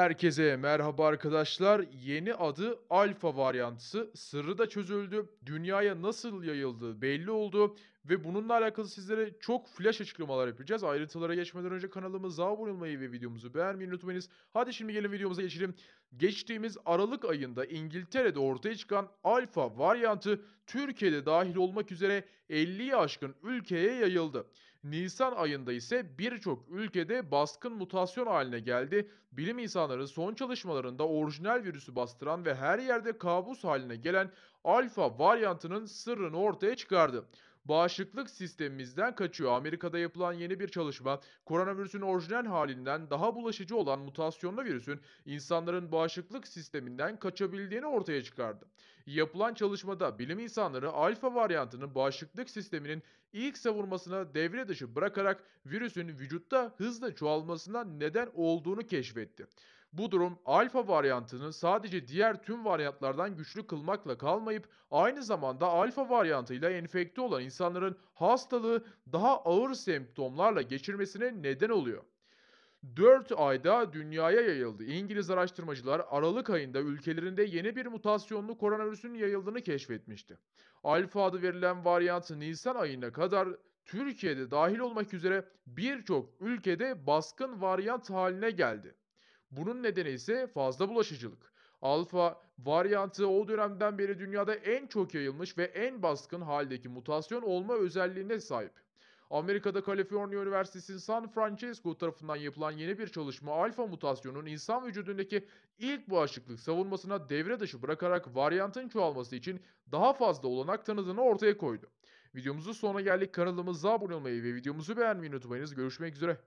Herkese merhaba arkadaşlar. Yeni adı Alfa varyantı sırrı da çözüldü. Dünyaya nasıl yayıldığı belli oldu ve bununla alakalı sizlere çok flash açıklamalar yapacağız. Ayrıntılara geçmeden önce kanalımıza abone olmayı ve videomuzu beğenmeyi unutmayınız. Hadi şimdi gelin videomuza geçelim. Geçtiğimiz Aralık ayında İngiltere'de ortaya çıkan alfa varyantı Türkiye'de dahil olmak üzere 50'yi aşkın ülkeye yayıldı. Nisan ayında ise birçok ülkede baskın mutasyon haline geldi. Bilim insanları son çalışmalarında orijinal virüsü bastıran ve her yerde kabus haline gelen alfa varyantının sırrını ortaya çıkardı bağışıklık sistemimizden kaçıyor. Amerika'da yapılan yeni bir çalışma koronavirüsün orijinal halinden daha bulaşıcı olan mutasyonlu virüsün insanların bağışıklık sisteminden kaçabildiğini ortaya çıkardı. Yapılan çalışmada bilim insanları alfa varyantının bağışıklık sisteminin ilk savurmasına devre dışı bırakarak virüsün vücutta hızla çoğalmasına neden olduğunu keşfetti. Bu durum alfa varyantını sadece diğer tüm varyantlardan güçlü kılmakla kalmayıp aynı zamanda alfa varyantıyla enfekte olan insanların hastalığı daha ağır semptomlarla geçirmesine neden oluyor. 4 ayda dünyaya yayıldı. İngiliz araştırmacılar Aralık ayında ülkelerinde yeni bir mutasyonlu koronavirüsün yayıldığını keşfetmişti. Alfa adı verilen varyant Nisan ayına kadar Türkiye'de dahil olmak üzere birçok ülkede baskın varyant haline geldi. Bunun nedeni ise fazla bulaşıcılık. Alfa varyantı o dönemden beri dünyada en çok yayılmış ve en baskın haldeki mutasyon olma özelliğine sahip. Amerika'da Kaliforniya Üniversitesi San Francisco tarafından yapılan yeni bir çalışma alfa mutasyonun insan vücudundaki ilk bağışıklık savunmasına devre dışı bırakarak varyantın çoğalması için daha fazla olanak tanıdığını ortaya koydu. Videomuzun sonuna geldik. Kanalımıza abone olmayı ve videomuzu beğenmeyi unutmayınız. Görüşmek üzere.